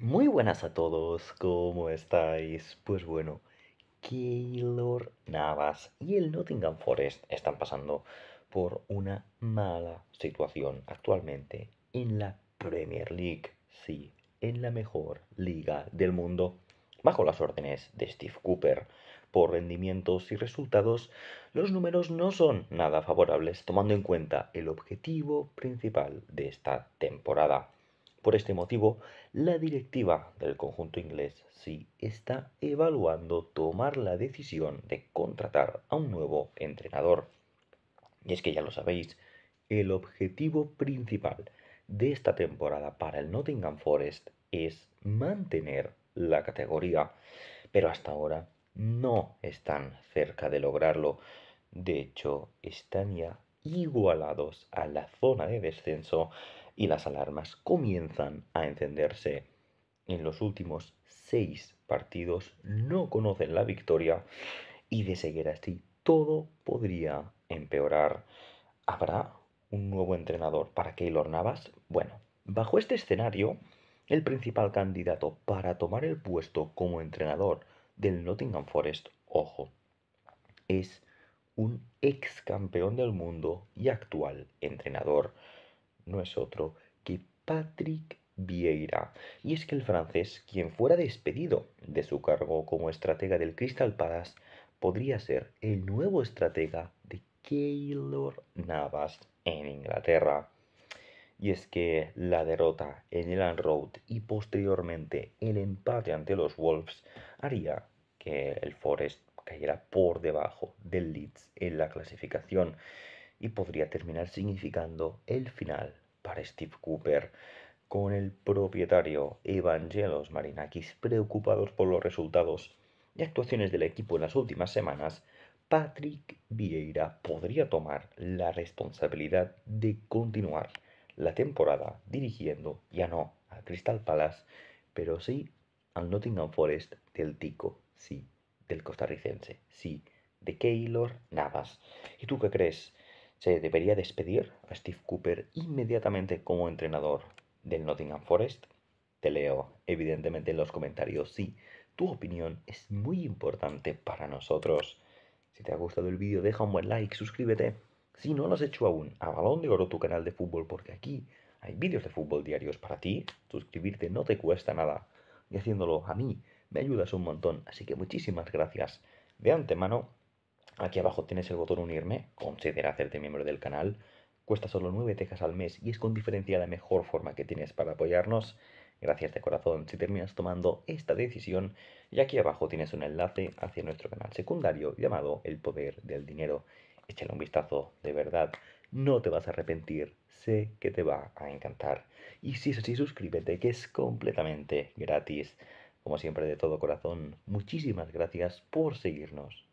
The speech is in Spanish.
Muy buenas a todos, ¿cómo estáis? Pues bueno, Keylor Navas y el Nottingham Forest están pasando por una mala situación actualmente en la Premier League, sí, en la mejor liga del mundo, bajo las órdenes de Steve Cooper. Por rendimientos y resultados, los números no son nada favorables tomando en cuenta el objetivo principal de esta temporada por este motivo, la directiva del conjunto inglés sí está evaluando tomar la decisión de contratar a un nuevo entrenador. Y es que ya lo sabéis, el objetivo principal de esta temporada para el Nottingham Forest es mantener la categoría, pero hasta ahora no están cerca de lograrlo. De hecho, están ya igualados a la zona de descenso y las alarmas comienzan a encenderse. En los últimos seis partidos no conocen la victoria y de seguir así todo podría empeorar. ¿Habrá un nuevo entrenador para Keylor Navas? Bueno, bajo este escenario, el principal candidato para tomar el puesto como entrenador del Nottingham Forest, ojo, es un ex campeón del mundo y actual entrenador. No es otro que Patrick Vieira. Y es que el francés, quien fuera despedido de su cargo como estratega del Crystal Palace, podría ser el nuevo estratega de Keylor Navas en Inglaterra. Y es que la derrota en el Road y posteriormente el empate ante los Wolves haría que el Forest cayera por debajo del Leeds en la clasificación y podría terminar significando el final para Steve Cooper con el propietario Evangelos Marinakis preocupados por los resultados y actuaciones del equipo en las últimas semanas, Patrick Vieira podría tomar la responsabilidad de continuar la temporada dirigiendo ya no a Crystal Palace, pero sí al Nottingham Forest del Tico sí del costarricense, sí, de Keylor Navas. ¿Y tú qué crees? ¿Se debería despedir a Steve Cooper inmediatamente como entrenador del Nottingham Forest? Te leo, evidentemente, en los comentarios. Sí, tu opinión es muy importante para nosotros. Si te ha gustado el vídeo, deja un buen like, suscríbete. Si no lo has hecho aún, a Balón de Oro tu canal de fútbol, porque aquí hay vídeos de fútbol diarios para ti. Suscribirte no te cuesta nada. Y haciéndolo a mí me ayudas un montón. Así que muchísimas gracias de antemano. Aquí abajo tienes el botón unirme, considera hacerte miembro del canal. Cuesta solo 9 tejas al mes y es con diferencia la mejor forma que tienes para apoyarnos. Gracias de corazón si terminas tomando esta decisión. Y aquí abajo tienes un enlace hacia nuestro canal secundario llamado El Poder del Dinero. Échale un vistazo, de verdad, no te vas a arrepentir, sé que te va a encantar. Y si es así, suscríbete, que es completamente gratis. Como siempre, de todo corazón, muchísimas gracias por seguirnos.